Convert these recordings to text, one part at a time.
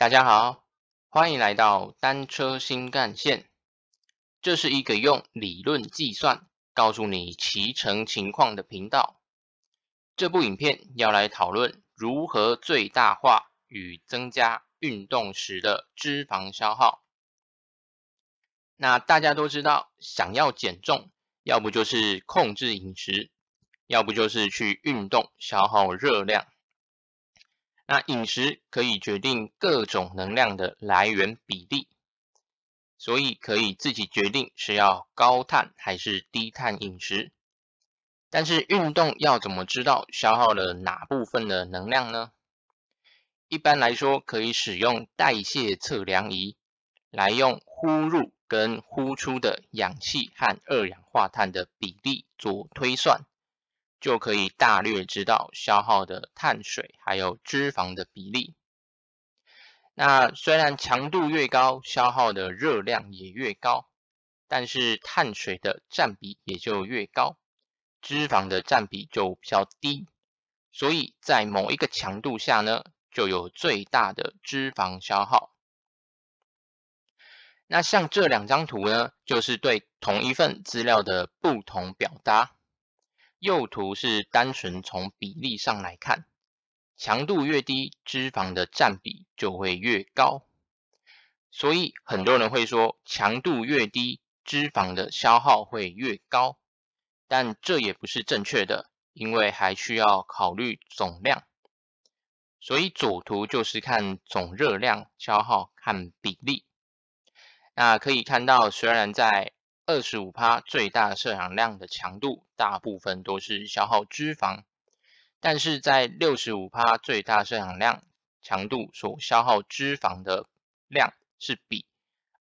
大家好，欢迎来到单车新干线。这是一个用理论计算告诉你骑乘情况的频道。这部影片要来讨论如何最大化与增加运动时的脂肪消耗。那大家都知道，想要减重，要不就是控制饮食，要不就是去运动消耗热量。那饮食可以决定各种能量的来源比例，所以可以自己决定是要高碳还是低碳饮食。但是运动要怎么知道消耗了哪部分的能量呢？一般来说，可以使用代谢测量仪来用呼入跟呼出的氧气和二氧化碳的比例做推算。就可以大略知道消耗的碳水还有脂肪的比例。那虽然强度越高，消耗的热量也越高，但是碳水的占比也就越高，脂肪的占比就比较低。所以在某一个强度下呢，就有最大的脂肪消耗。那像这两张图呢，就是对同一份资料的不同表达。右图是单纯从比例上来看，强度越低，脂肪的占比就会越高。所以很多人会说，强度越低，脂肪的消耗会越高，但这也不是正确的，因为还需要考虑总量。所以左图就是看总热量消耗，看比例。那可以看到，虽然在二十五趴最大摄氧量的强度，大部分都是消耗脂肪，但是在六十五趴最大摄氧量强度所消耗脂肪的量，是比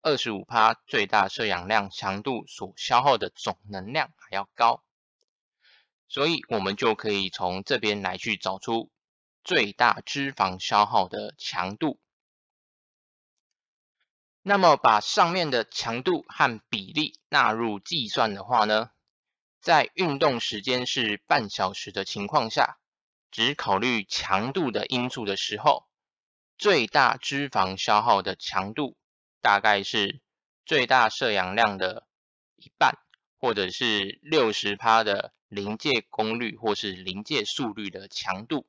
二十五趴最大摄氧量强度所消耗的总能量还要高，所以我们就可以从这边来去找出最大脂肪消耗的强度。那么把上面的强度和比例纳入计算的话呢，在运动时间是半小时的情况下，只考虑强度的因素的时候，最大脂肪消耗的强度大概是最大摄氧量的一半，或者是六十趴的临界功率或是临界速率的强度。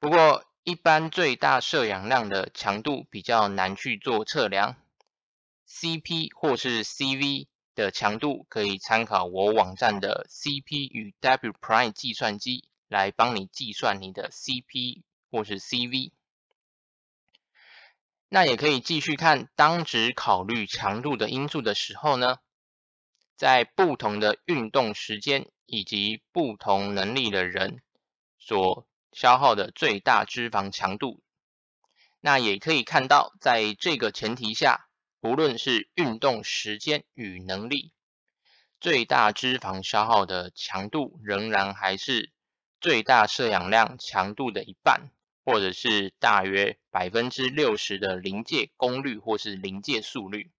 不过，一般最大摄氧量的强度比较难去做测量，CP 或是 CV 的强度可以参考我网站的 CP 与 W prime 计算机来帮你计算你的 CP 或是 CV。那也可以继续看当值考虑强度的因素的时候呢，在不同的运动时间以及不同能力的人所。消耗的最大脂肪强度，那也可以看到，在这个前提下，不论是运动时间与能力，最大脂肪消耗的强度仍然还是最大摄氧量强度的一半，或者是大约百分之六十的临界功率或是临界速率。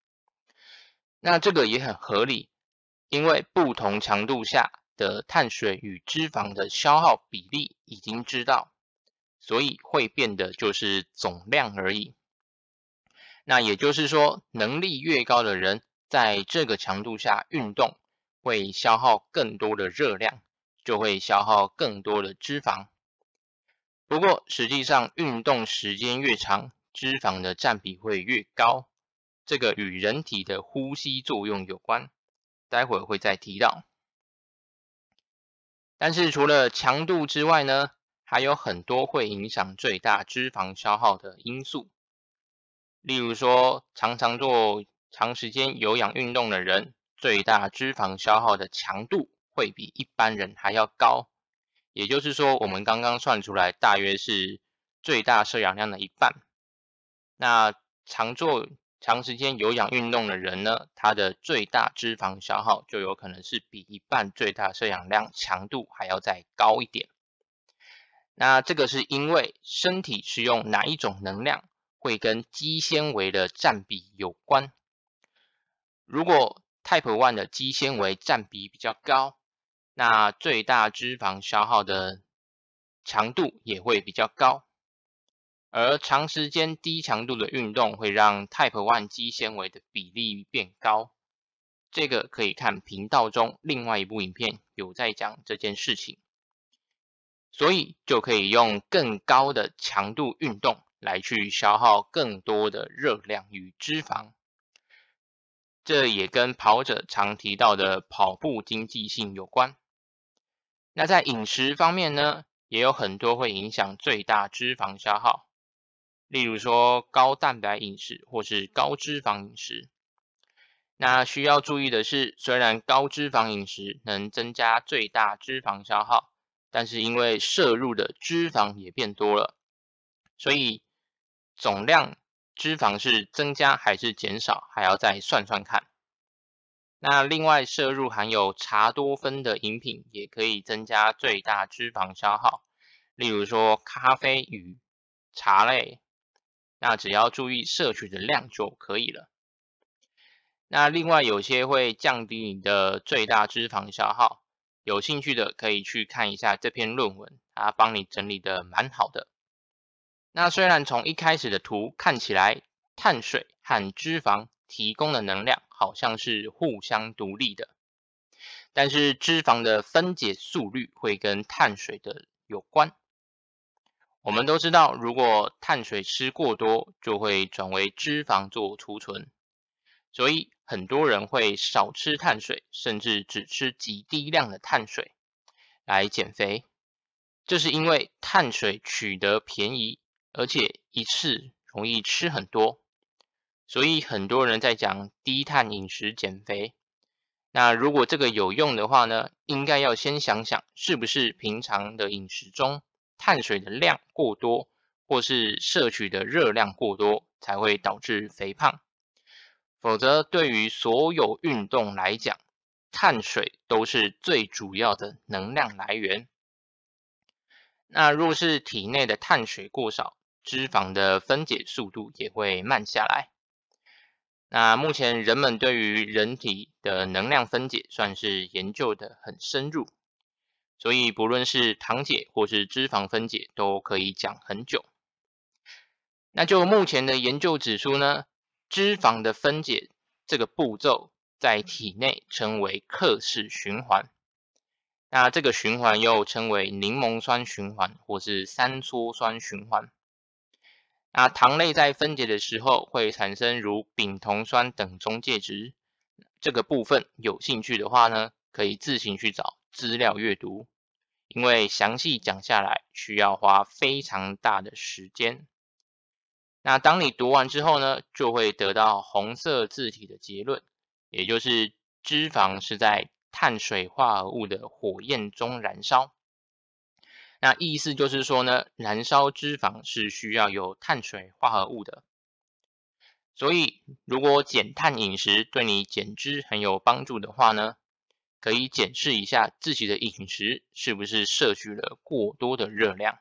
那这个也很合理，因为不同强度下。的碳水与脂肪的消耗比例已经知道，所以会变的就是总量而已。那也就是说，能力越高的人，在这个强度下运动，会消耗更多的热量，就会消耗更多的脂肪。不过，实际上运动时间越长，脂肪的占比会越高，这个与人体的呼吸作用有关，待会会再提到。但是除了强度之外呢，还有很多会影响最大脂肪消耗的因素。例如说，常常做长时间有氧运动的人，最大脂肪消耗的强度会比一般人还要高。也就是说，我们刚刚算出来大约是最大摄氧量的一半。那常做长时间有氧运动的人呢，他的最大脂肪消耗就有可能是比一半最大摄氧量强度还要再高一点。那这个是因为身体使用哪一种能量会跟肌纤维的占比有关。如果 Type One 的肌纤维占比比较高，那最大脂肪消耗的强度也会比较高。而长时间低强度的运动会让 Type One 肌纤维的比例变高，这个可以看频道中另外一部影片有在讲这件事情，所以就可以用更高的强度运动来去消耗更多的热量与脂肪，这也跟跑者常提到的跑步经济性有关。那在饮食方面呢，也有很多会影响最大脂肪消耗。例如说高蛋白饮食或是高脂肪饮食，那需要注意的是，虽然高脂肪饮食能增加最大脂肪消耗，但是因为摄入的脂肪也变多了，所以总量脂肪是增加还是减少，还要再算算看。那另外，摄入含有茶多酚的饮品也可以增加最大脂肪消耗，例如说咖啡与茶类。那只要注意摄取的量就可以了。那另外有些会降低你的最大脂肪消耗，有兴趣的可以去看一下这篇论文，它帮你整理的蛮好的。那虽然从一开始的图看起来，碳水和脂肪提供的能量好像是互相独立的，但是脂肪的分解速率会跟碳水的有关。我们都知道，如果碳水吃过多，就会转为脂肪做储存，所以很多人会少吃碳水，甚至只吃极低量的碳水来减肥。这是因为碳水取得便宜，而且一次容易吃很多，所以很多人在讲低碳饮食减肥。那如果这个有用的话呢？应该要先想想是不是平常的饮食中。碳水的量过多，或是摄取的热量过多，才会导致肥胖。否则，对于所有运动来讲，碳水都是最主要的能量来源。那若是体内的碳水过少，脂肪的分解速度也会慢下来。那目前人们对于人体的能量分解算是研究的很深入。所以不论是糖解或是脂肪分解都可以讲很久。那就目前的研究指出呢，脂肪的分解这个步骤在体内称为克氏循环，那这个循环又称为柠檬酸循环或是三羧酸循环。那糖类在分解的时候会产生如丙酮酸等中介值，这个部分有兴趣的话呢，可以自行去找资料阅读。因为详细讲下来需要花非常大的时间，那当你读完之后呢，就会得到红色字体的结论，也就是脂肪是在碳水化合物的火焰中燃烧。那意思就是说呢，燃烧脂肪是需要有碳水化合物的。所以，如果减碳饮食对你减脂很有帮助的话呢？可以检视一下自己的饮食是不是摄取了过多的热量。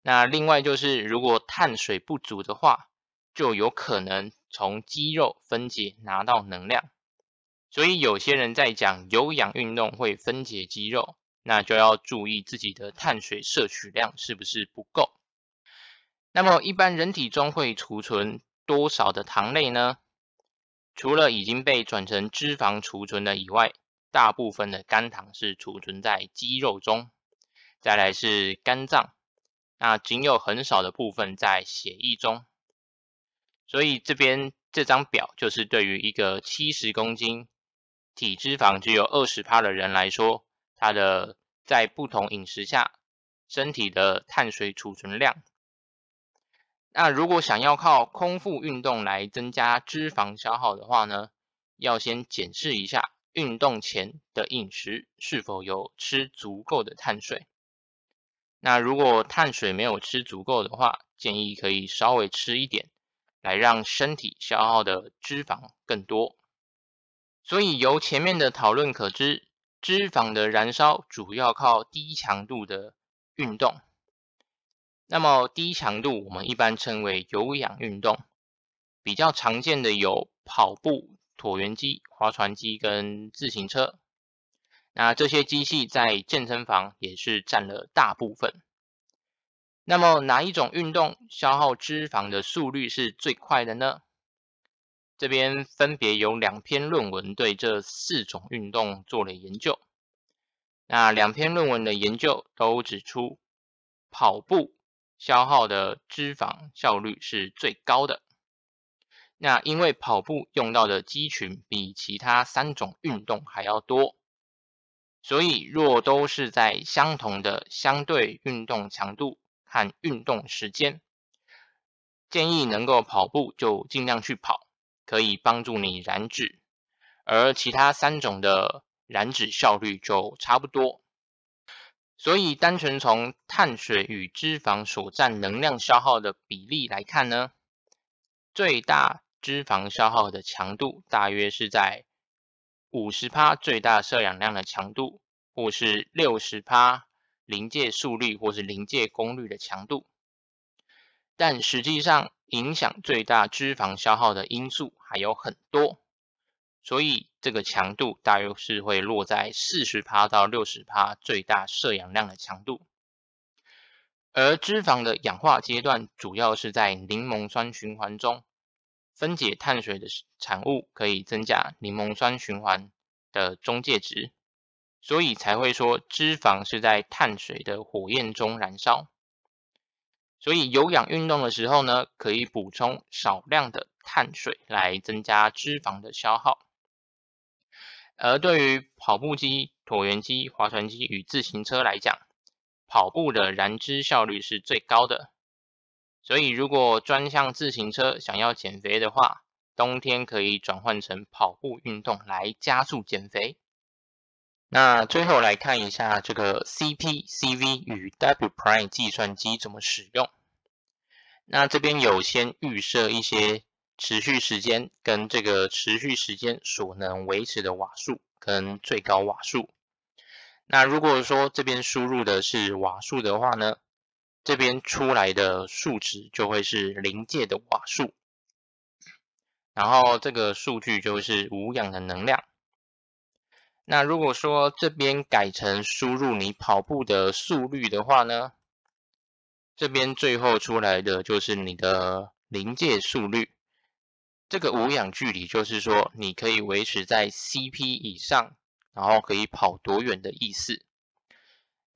那另外就是，如果碳水不足的话，就有可能从肌肉分解拿到能量。所以有些人在讲有氧运动会分解肌肉，那就要注意自己的碳水摄取量是不是不够。那么一般人体中会储存多少的糖类呢？除了已经被转成脂肪储存的以外，大部分的肝糖是储存在肌肉中，再来是肝脏，那仅有很少的部分在血液中。所以这边这张表就是对于一个七十公斤体脂肪只有二十趴的人来说，他的在不同饮食下身体的碳水储存量。那如果想要靠空腹运动来增加脂肪消耗的话呢，要先检视一下。运动前的饮食是否有吃足够的碳水？那如果碳水没有吃足够的话，建议可以稍微吃一点，来让身体消耗的脂肪更多。所以由前面的讨论可知，脂肪的燃烧主要靠低强度的运动。那么低强度我们一般称为有氧运动，比较常见的有跑步。椭圆机、划船机跟自行车，那这些机器在健身房也是占了大部分。那么哪一种运动消耗脂肪的速率是最快的呢？这边分别有两篇论文对这四种运动做了研究。那两篇论文的研究都指出，跑步消耗的脂肪效率是最高的。那因为跑步用到的肌群比其他三种运动还要多，所以若都是在相同的相对运动强度和运动时间，建议能够跑步就尽量去跑，可以帮助你燃脂，而其他三种的燃脂效率就差不多。所以单纯从碳水与脂肪所占能量消耗的比例来看呢，最大。脂肪消耗的强度大约是在五十帕最大摄氧量的强度，或是六十帕临界速率或是临界功率的强度。但实际上，影响最大脂肪消耗的因素还有很多，所以这个强度大约是会落在四十帕到六十帕最大摄氧量的强度。而脂肪的氧化阶段主要是在柠檬酸循环中。分解碳水的产物可以增加柠檬酸循环的中介值，所以才会说脂肪是在碳水的火焰中燃烧。所以有氧运动的时候呢，可以补充少量的碳水来增加脂肪的消耗。而对于跑步机、椭圆机、划船机与自行车来讲，跑步的燃脂效率是最高的。所以，如果专项自行车想要减肥的话，冬天可以转换成跑步运动来加速减肥。那最后来看一下这个 C P C V 与 W Prime 计算机怎么使用。那这边有先预设一些持续时间跟这个持续时间所能维持的瓦数跟最高瓦数。那如果说这边输入的是瓦数的话呢？这边出来的数值就会是临界的瓦数，然后这个数据就是无氧的能量。那如果说这边改成输入你跑步的速率的话呢，这边最后出来的就是你的临界速率。这个无氧距离就是说你可以维持在 CP 以上，然后可以跑多远的意思。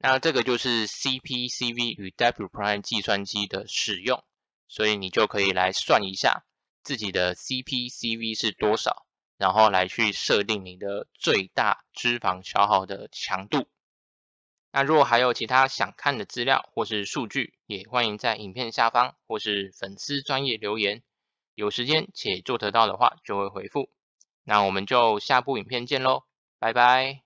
那这个就是 CPCV 与 WPrime 计算机的使用，所以你就可以来算一下自己的 CPCV 是多少，然后来去设定你的最大脂肪消耗的强度。那如果还有其他想看的资料或是数据，也欢迎在影片下方或是粉丝专业留言，有时间且做得到的话就会回复。那我们就下部影片见喽，拜拜。